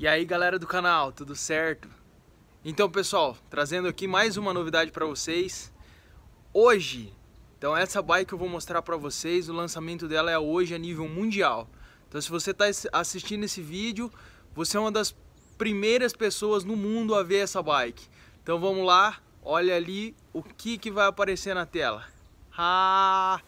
E aí galera do canal, tudo certo? Então pessoal, trazendo aqui mais uma novidade para vocês Hoje, então essa bike eu vou mostrar para vocês, o lançamento dela é hoje a nível mundial Então se você está assistindo esse vídeo, você é uma das primeiras pessoas no mundo a ver essa bike Então vamos lá, olha ali o que, que vai aparecer na tela ah,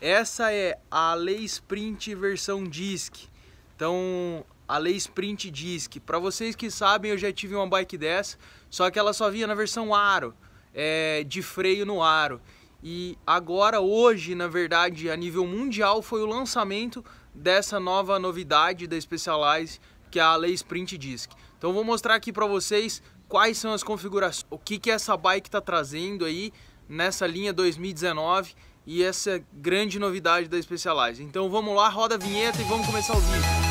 Essa é a Lei Sprint versão Disc então a Lei Sprint Disc. Para vocês que sabem, eu já tive uma bike dessa, só que ela só vinha na versão aro, é, de freio no aro. E agora, hoje, na verdade, a nível mundial, foi o lançamento dessa nova novidade da Specialized, que é a Lei Sprint Disc. Então vou mostrar aqui para vocês quais são as configurações, o que, que essa bike está trazendo aí nessa linha 2019 e essa grande novidade da Specialized. Então vamos lá, roda a vinheta e vamos começar o vídeo.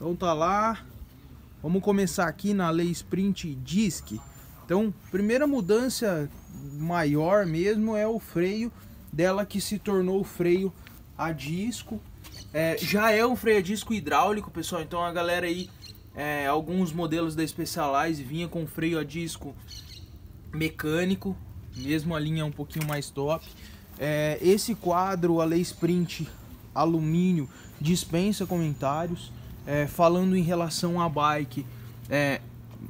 Então tá lá. Vamos começar aqui na lei sprint disc. Então, primeira mudança maior mesmo é o freio dela que se tornou freio a disco. É, já é um freio a disco hidráulico, pessoal. Então a galera aí, é, alguns modelos da Specialized vinha com freio a disco mecânico, mesmo a linha um pouquinho mais top. É, esse quadro, a lei sprint alumínio, dispensa comentários é, falando em relação à bike, é,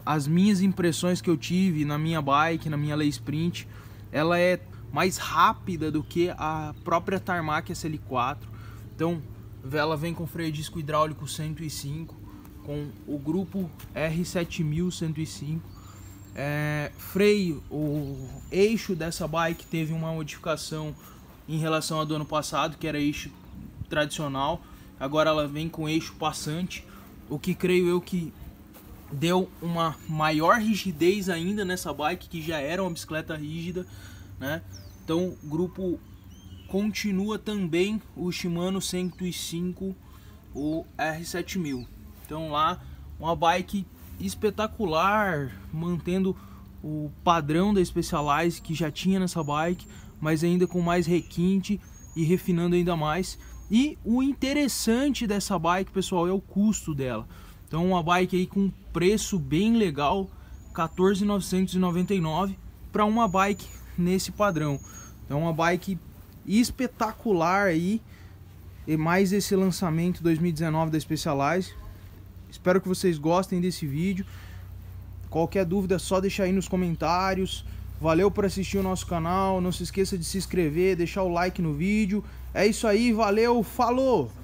as minhas impressões que eu tive na minha bike, na minha Lei Sprint, ela é mais rápida do que a própria Tarmac SL4. Então, ela vem com freio disco hidráulico 105, com o grupo R7105. É, freio, o eixo dessa bike teve uma modificação em relação ao do ano passado, que era eixo tradicional agora ela vem com eixo passante, o que creio eu que deu uma maior rigidez ainda nessa bike que já era uma bicicleta rígida, né? Então, o grupo continua também o Shimano 105 o R7000. Então lá uma bike espetacular, mantendo o padrão da Specialized que já tinha nessa bike, mas ainda com mais requinte e refinando ainda mais. E o interessante dessa bike, pessoal, é o custo dela. Então uma bike aí com preço bem legal, 14.999 para uma bike nesse padrão. Então uma bike espetacular aí. E mais esse lançamento 2019 da Specialized. Espero que vocês gostem desse vídeo. Qualquer dúvida é só deixar aí nos comentários. Valeu por assistir o nosso canal. Não se esqueça de se inscrever, deixar o like no vídeo. É isso aí, valeu, falou!